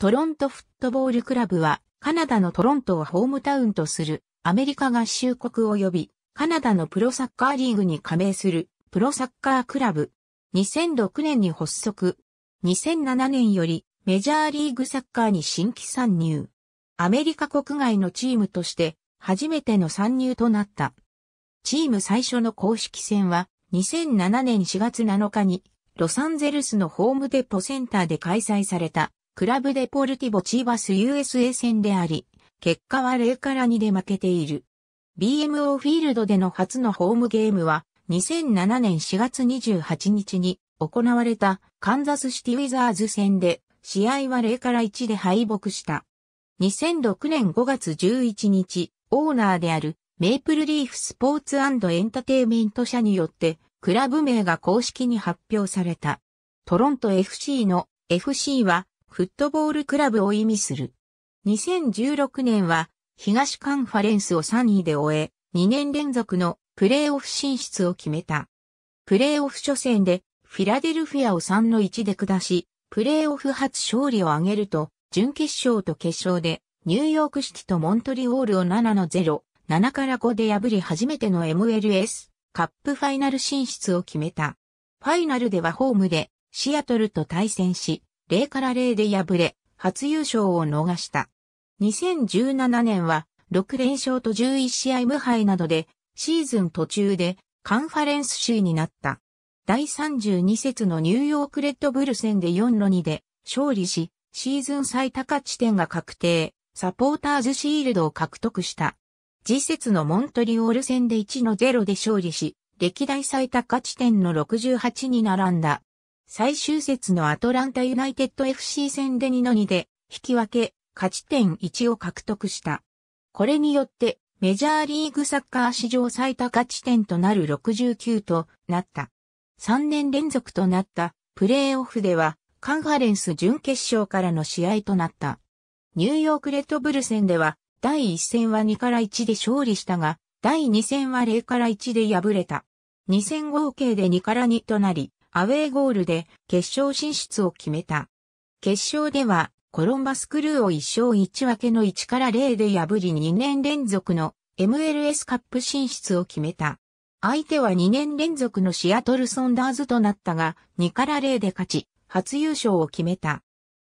トロントフットボールクラブは、カナダのトロントをホームタウンとする、アメリカ合衆国及び、カナダのプロサッカーリーグに加盟する、プロサッカークラブ。2006年に発足。2007年より、メジャーリーグサッカーに新規参入。アメリカ国外のチームとして、初めての参入となった。チーム最初の公式戦は、2007年4月7日に、ロサンゼルスのホームデポセンターで開催された。クラブデポルティボチーバス USA 戦であり、結果は0から2で負けている。BMO フィールドでの初のホームゲームは、2007年4月28日に行われたカンザスシティウィザーズ戦で、試合は0から1で敗北した。2006年5月11日、オーナーであるメイプルリーフスポーツエンタテイメント社によって、クラブ名が公式に発表された。トロント FC の FC はフットボールクラブを意味する。2016年は東カンファレンスを3位で終え、2年連続のプレーオフ進出を決めた。プレーオフ初戦でフィラデルフィアを3の1で下し、プレーオフ初勝利を挙げると、準決勝と決勝でニューヨークシティとモントリオールを7の0、7から5で破り初めての MLS カップファイナル進出を決めた。ファイナルではホームでシアトルと対戦し、0から0で敗れ、初優勝を逃した。2017年は、6連勝と11試合無敗などで、シーズン途中で、カンファレンス首位になった。第32節のニューヨークレッドブル戦で4の2で勝利し、シーズン最高地点が確定、サポーターズシールドを獲得した。次節のモントリオール戦で1の0で勝利し、歴代最高地点の68に並んだ。最終節のアトランタユナイテッド FC 戦で2の2で、引き分け、勝ち点1を獲得した。これによって、メジャーリーグサッカー史上最多勝ち点となる69となった。3年連続となったプレーオフではカンファレンス準決勝からの試合となった。ニューヨークレッドブル戦では第1戦は2から1で勝利したが、第2戦は0から1で敗れた。2戦合計で2から2となり、アウェーゴールで決勝進出を決めた。決勝ではコロンバスクルーを1勝1分けの1から0で破り2年連続の MLS カップ進出を決めた。相手は2年連続のシアトルソンダーズとなったが2から0で勝ち、初優勝を決めた。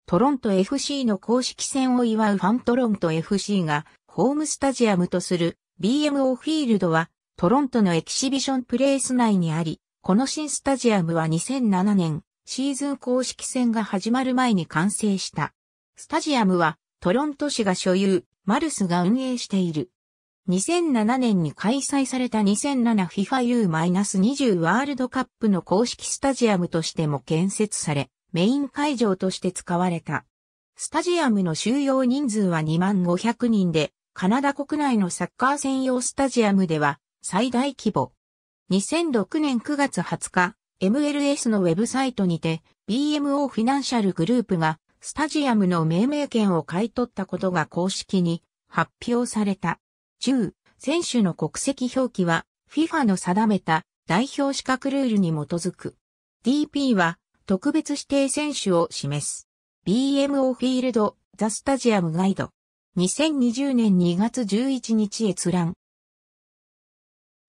トロント FC の公式戦を祝うファントロント FC がホームスタジアムとする BMO フィールドはトロントのエキシビションプレイス内にあり、この新スタジアムは2007年、シーズン公式戦が始まる前に完成した。スタジアムはトロント市が所有、マルスが運営している。2007年に開催された 2007FIFAU-20 ワールドカップの公式スタジアムとしても建設され、メイン会場として使われた。スタジアムの収容人数は2万500人で、カナダ国内のサッカー専用スタジアムでは最大規模。2006年9月20日、MLS のウェブサイトにて、BMO フィナンシャルグループが、スタジアムの命名権を買い取ったことが公式に発表された。10、選手の国籍表記は、FIFA の定めた代表資格ルールに基づく。DP は、特別指定選手を示す。BMO フィールド、ザ・スタジアムガイド。2020年2月11日閲覧。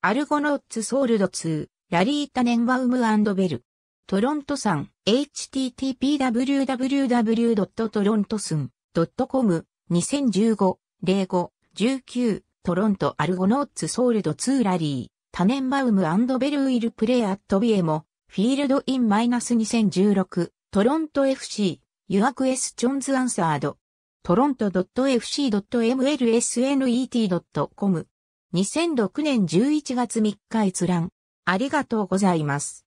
アルゴノッツソールド2、ラリータネンバウムベル。トロントさん、http://www.torontosun.com 2015-05-19トロントアルゴノッツソールド2ラリー、タネンバウムベルウィルプレイアットビエモ、フィールドインマイナス2016、トロント FC、ユアクエスチョンズアンサード、トロント .fc.mlsnet.com 2006年11月3日閲覧。ありがとうございます。